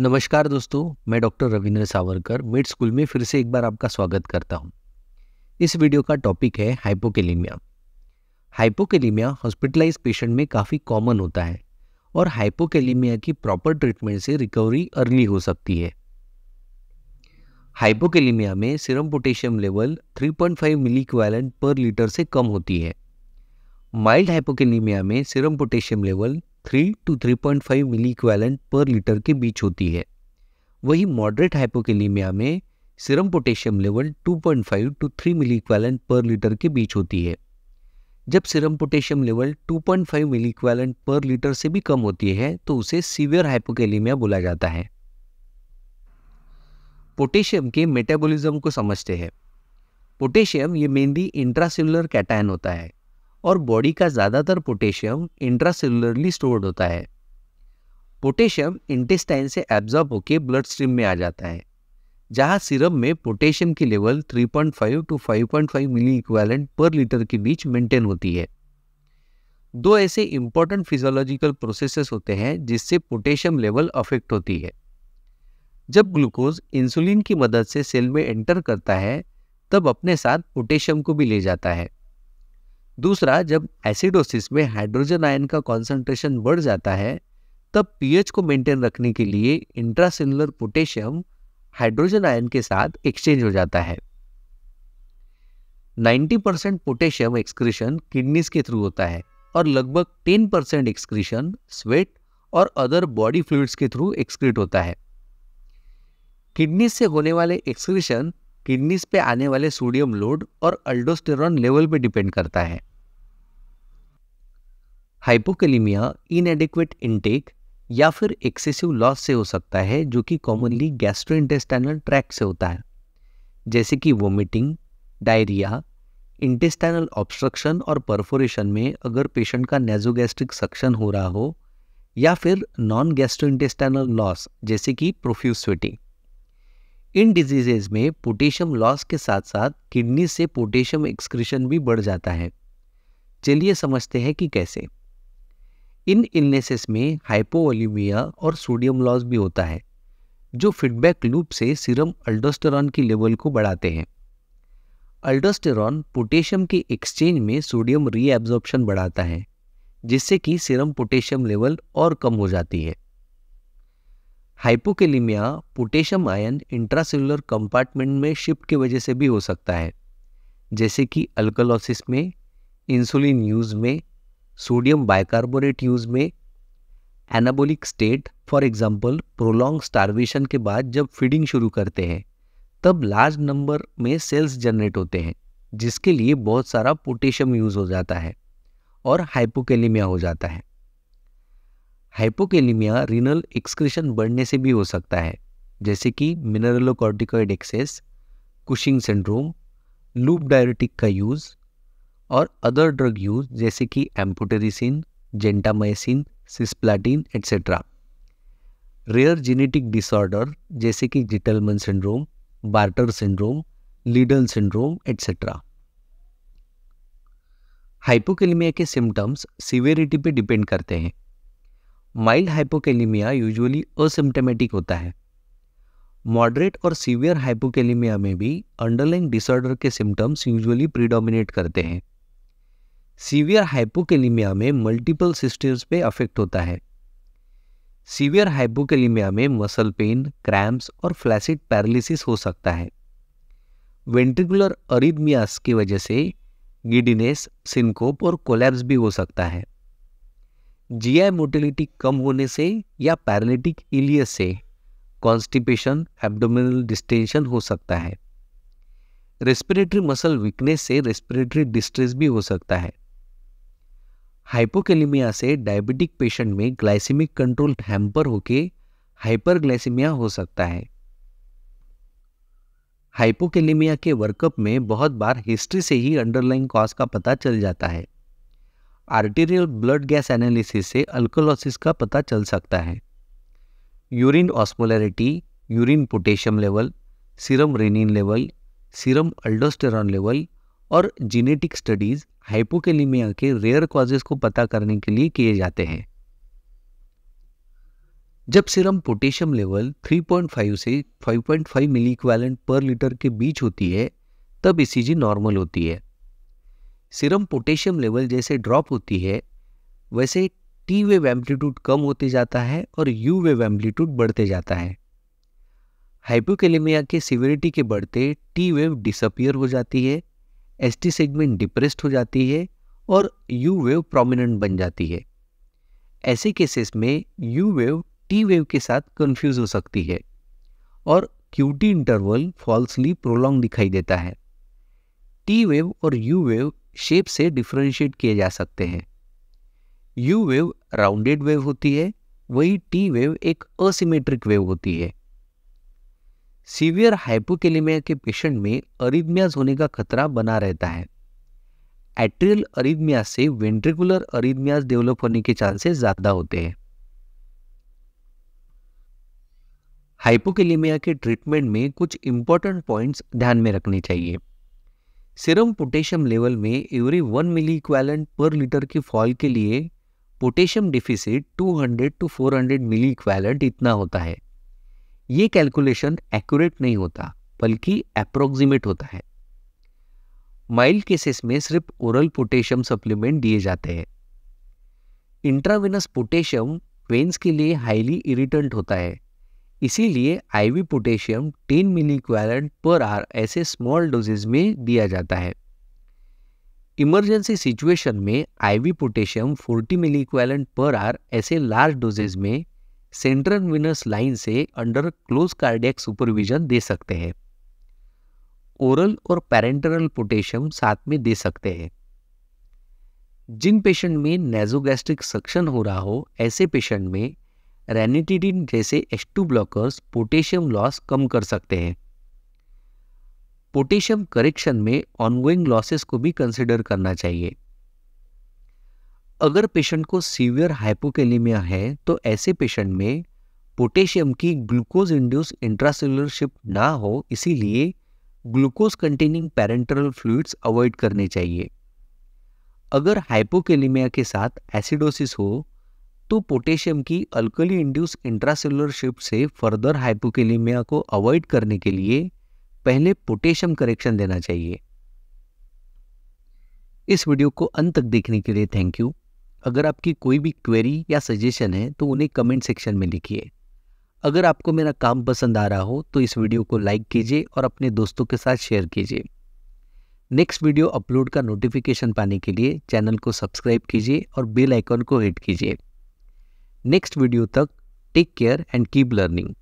नमस्कार दोस्तों मैं doctor Ravindra Savarkar med school में फिर से एक बार आपका स्वागत करता हूँ इस वीडियो का टॉपिक है हाइपोकेलीमिया हाइपोकेलीमिया हॉस्पिटलाइज पेशेंट में काफ़ी कॉमन होता है और हाइपोकेलीमिया की प्रॉपर ट्रीटमेंट से रिकवरी अर्ली हो सकती है हाइपोकेलीमिया में सिरम पोटेशियम लेवल 3.5 मिली पर लीटर से कम होती है माइल्ड हाइपोकेलीमिया में serum potassium level three to three five milliequivalent per litre के बीच होती है वही मॉडरेट हाइपोकेलीमिया में serum potassium level 2.5 to 3 milliequivalent per litre के बीच होती है जब serum potassium level 2.5 milliequivalent per litre से भी कम होती है तो उसे सीवियर हाइपोकेलीमिया बोला जाता है पोटेशियम के मेटाबॉलिज्म को समझते हैं पोटेशियम ये मेनली इंट्रासेलुलर कैटायन होता है और बॉडी का ज़्यादातर पोटेशियम इंट्रासेलुलरली स्टोर्ड होता है पोटेशियम इंटेस्टाइन से एब्जॉर्ब होकर ब्लड स्ट्रीम में आ जाता है जहां सिरम में पोटेशियम की level 3.5 to 5.5 milliequivalent per litre के बीच मेंटेन होती है दो ऐसे इंपॉर्टेंट फिजियोलॉजिकल प्रोसेसेस होते हैं जिससे पोटेशियम लेवल अफेक्ट होती है जब ग्लूकोज इंसुलिन की मदद से सेल में एंटर करता है तब अपने साथ पोटेशियम को भी ले जाता है दूसरा जब एसिडोसिस में हाइड्रोजन आयन का कॉन्सेंट्रेशन बढ़ जाता है तब पीएच को मेंटेन रखने के लिए इंट्रासेलुलर पोटेशियम हाइड्रोजन आयन के साथ एक्सचेंज हो जाता है 90 परसेंट पोटेशियम एक्सक्रीशन किडनीज के थ्रू होता है और लगभग 10 परसेंट एक्सक्रीशन स्वेट और अदर बॉडी फ्लूड्स के थ्रू एक्सक्रीट होता है किडनीज से होने वाले एक्सक्रीशन किडनीज पे आने वाले सोडियम लोड और अल्डोस्टेरॉन लेवल पे डिपेंड करता है हाइपोकलीमिया इनएडिक्वेट इनटेक या फिर एक्सेसिव लॉस से हो सकता है जो कि कॉमनली इंटेस्टाइनल ट्रैक से होता है जैसे कि वोमिटिंग डायरिया इंटेस्टाइनल ऑब्स्ट्रक्शन और परफोरेशन में अगर पेशेंट का नेजोगैस्ट्रिक सक्शन हो रहा हो या फिर नॉन गैस्ट्रोइंटेस्टाइनल लॉस जैसे कि प्रोफ्यूसिटी इन डिजीजेज में पोटेशियम लॉस के साथ साथ किडनी से पोटेशियम एक्सक्रीशन भी बढ़ जाता है चलिए समझते हैं कि कैसे इन इलनेसेस में हाइपोवोल्यूमिया और सोडियम लॉस भी होता है जो फीडबैक लूप से सीरम अल्डोस्टेरॉन की लेवल को बढ़ाते हैं अल्डोस्टेरॉन पोटेशियम के एक्सचेंज में सोडियम रीएब्जॉर्प्शन बढ़ाता है जिससे कि सीरम पोटेशियम लेवल और कम हो जाती है hypokalaemia potassium ion intracellular compartment में शिफ्ट की वजह से भी हो सकता है जैसे कि अल्कोलोसिस में इंसुलिन यूज़ में सोडियम बाइकार्बोनेट यूज़ में anabolic state for example prolonged starvation के बाद जब फीडिंग शुरू करते हैं तब लार्ज नंबर में सेल्स जनरेट होते हैं जिसके लिए बहुत सारा पोटेशियम यूज़ हो जाता है और हाइपोकेलीमिया हो जाता है हाइपोकेलीमिया रीनल एक्सक्रेशन बढ़ने से भी हो सकता है जैसे कि mineralocorticoid excess Cushing syndrome loop diuretic का यूज़ और अदर ड्रग यूज जैसे कि amphotericin gentamicin cisplatin etcetera rare genetic disorder जैसे कि Gitelman syndrome Bartter syndrome Liddle syndrome etcetera hypokalaemia के सिम्टम्स सिवेरिटी पे डिपेंड करते हैं माइल्ड हाइपोकेलीमिया यूजुअली असिम्टमेटिक होता है मॉडरेट और सीवियर हाइपोकेलीमिया में भी अंडरलाइन डिसऑर्डर के सिम्टम्स यूजुअली प्रीडोमिनेट करते हैं सीवियर हाइपोकेलीमिया में मल्टीपल सिस्टम्स पे अफेक्ट होता है सीवियर हाइपोकेलीमिया में मसल पेन क्रैम्प्स और फ्लैसिड पैरालिसिस हो सकता है वेंट्रिकुलर अरिदमियास की वजह से गिडीनेस सिंकोप और कोलैप्स भी हो सकता है जीआई मोटिलिटी कम होने से या पैरालिटिक इलियस से कॉन्स्टिपेशन एब्डोमिनल डिस्टेंशन हो सकता है रेस्पिरेटरी मसल वीकनेस से रेस्पिरेटरी डिस्ट्रेस भी हो सकता है हाइपोकेलेमिया से डायबिटिक पेशेंट में ग्लाइसिमिक कंट्रोल हैम्पर होके हाइपरग्लाइसिमिया हो सकता है हाइपोकेलेमिया के वर्कअप में बहुत बार हिस्ट्री से ही अंडरलाइन कॉज का पता चल जाता है आर्टेरियल ब्लड गैस एनालिसिस से अल्कोलोसिस का पता चल सकता है urine osmolarity urine potassium level serum renin level serum aldosterone level और जीनेटिक स्टडीज़ हाइपोकेलीमिया के रेयर कॉजेस को पता करने के लिए किए जाते हैं जब सीरम पोटेशियम लेवल 3.5 से 5.5 मिली पर लीटर के बीच होती है तब ई e नॉर्मल होती है सिरम पोटेशियम लेवल जैसे ड्रॉप होती है वैसे टी वेव एम्पलीट्यूड कम होते जाता है और यू वेव एम्पलीट्यूड बढ़ते जाता है हाइपोकेलेमिया के सिविरिटी के बढ़ते टी वेव डिसअपियर हो जाती है एस टी सेगमेंट डिप्रेस्ड हो जाती है और यू वेव प्रोमिनेंट बन जाती है ऐसे केसेस में यू वेव टी वेव के साथ कन्फ्यूज हो सकती है और क्यूटी इंटरवल फॉल्सली प्रोलॉन्ग दिखाई देता है टी वेव और यू वेव शेप से डिफ्रेंशिएट किए जा सकते हैं यू वेव राउंडेड वेव होती है वही टी वेव एक असिमेट्रिक वेव होती है सीवियर हाइपोकेलेमिया के पेशेंट में अरिदमियाज होने का खतरा बना रहता है एट्रियल अरिदमिया से वेंट्रिकुलर अरिदमियाज डेवलप होने के चांसेस ज़्यादा होते हैं हाइपोकेलेमिया के ट्रीटमेंट में कुछ इंपॉर्टेंट पॉइंट्स ध्यान में रखने चाहिए सिरम पोटेशियम लेवल में एवरी वन मिली इक्वालेंट पर लीटर की फॉल के लिए potassium deficit 200 to 400 milliequivalent इतना होता है ये कैलकुलेशन एक्यूरेट नहीं होता बल्कि अप्रोक्सीमेट होता है माइल्ड केसेस में सिर्फ ओरल पोटेशियम सप्लीमेंट दिए जाते हैं इंट्रावेनस पोटेशियम वेन्स के लिए हाईली इरिटेंट होता है इसीलिए आईवी पोटेशियम 10 मिली पर आर ऐसे स्मॉल डोजेज में दिया जाता है इमरजेंसी सिचुएशन में IV potassium 40 milli per hour ऐसे लार्ज डोजेज में सेंट्रल विनस लाइन से अंडर क्लोज कार्डियक सुपरविजन दे सकते हैं ओरल और पैरेंटरल पोटेशियम साथ में दे सकते हैं जिन पेशेंट में नेजोगैस्ट्रिक सक्शन हो रहा हो ऐसे पेशेंट में रेनिटिडिन जैसे टू ब्लॉकर्स पोटेशियम लॉस कम कर सकते हैं पोटेशियम करेक्शन में ऑनगोइंग लॉसेस को भी कंसिडर करना चाहिए अगर पेशेंट को सीवियर हाइपोकेलीमिया है तो ऐसे पेशेंट में पोटेशियम की ग्लूकोज इंड्यूस इंट्रासेलरशिप ना हो इसीलिए glucose containing parenteral fluids avoid करने चाहिए अगर हाइपोकेलेमिया के साथ एसिडोसिस हो तो पोटेशियम की अल्कली इंड्यूस इंट्रासेलुलर शिफ्ट से फर्दर हाइपोकेलीमिया को अवॉइड करने के लिए पहले पोटेशियम करेक्शन देना चाहिए इस वीडियो को अंत तक देखने के लिए थैंक यू अगर आपकी कोई भी क्वेरी या सजेशन है तो उन्हें कमेंट सेक्शन में लिखिए अगर आपको मेरा काम पसंद आ रहा हो तो इस वीडियो को लाइक कीजिए और अपने दोस्तों के साथ शेयर कीजिए नेक्स्ट वीडियो अपलोड का नोटिफिकेशन पाने के लिए चैनल को सब्सक्राइब कीजिए और बेल आइकॉन को हिट कीजिए नेक्स्ट वीडियो तक take care and keep learning